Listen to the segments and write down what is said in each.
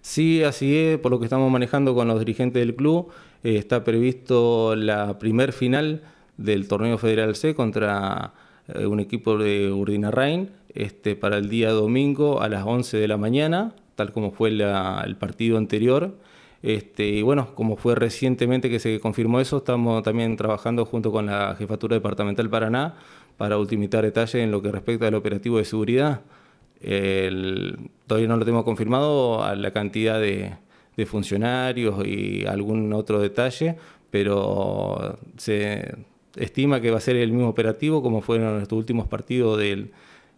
Sí, así es, por lo que estamos manejando con los dirigentes del club, eh, está previsto la primer final del torneo federal C contra eh, un equipo de Urdinarrain este, para el día domingo a las 11 de la mañana, tal como fue el partido anterior. Este, y bueno, como fue recientemente que se confirmó eso, estamos también trabajando junto con la Jefatura Departamental Paraná para ultimar detalles en lo que respecta al operativo de seguridad todavía no lo tengo confirmado la cantidad de, funcionarios y algún otro detalle, pero se estima que va a ser el mismo operativo como fueron nuestros últimos partidos eh,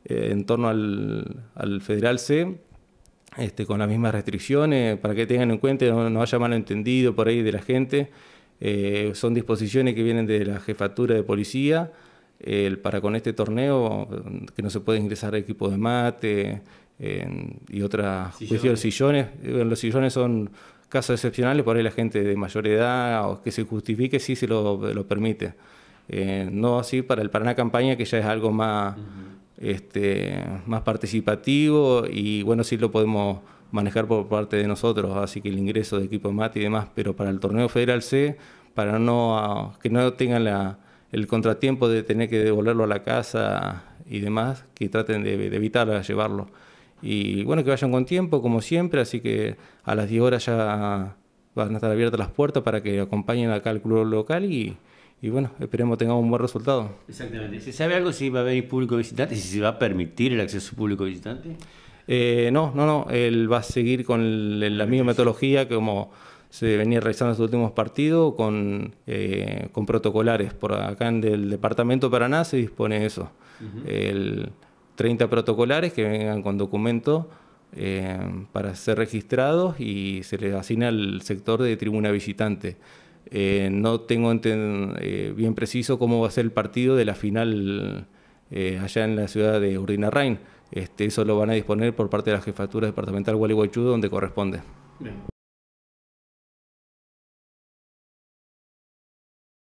en torno al, Federal C, este, con las mismas restricciones, para que tengan en cuenta, no, no haya malentendido por ahí de la gente. Eh, son disposiciones que vienen de la jefatura de policía el para con este torneo, que no se puede ingresar a equipos de mate y otras sillones. sillones. Los sillones son casos excepcionales, por ahí la gente de mayor edad o que se justifique sí se lo, permite. Eh, no así para el Paraná Campaña, que ya es algo más, este, más participativo y bueno, sí lo podemos manejar por parte de nosotros, así que el ingreso de equipo mate y demás, pero para el torneo Federal C, para no, que no tengan la, el contratiempo de tener que devolverlo a la casa y demás, que traten de, de evitar llevarlo. Y bueno, que vayan con tiempo, como siempre, así que a las 10 horas ya van a estar abiertas las puertas para que acompañen acá al club local y, y bueno, esperemos tengamos un buen resultado. Exactamente. ¿Se sabe algo si va a haber público visitante, si se va a permitir el acceso público visitante? Eh, no, no, no, él va a seguir con la misma metodología que como se venía realizando en sus últimos partidos con, eh, con protocolares. Por acá en el departamento Paraná se dispone eso. el 30 protocolares que vengan con documento eh, para ser registrados y se les asigna al sector de tribuna visitante. no tengo bien preciso cómo va a ser el partido de la final eh, allá en la ciudad de Urdinarrain. Este, eso lo van a disponer por parte de la Jefatura Departamental Gualeguaychú, donde corresponde.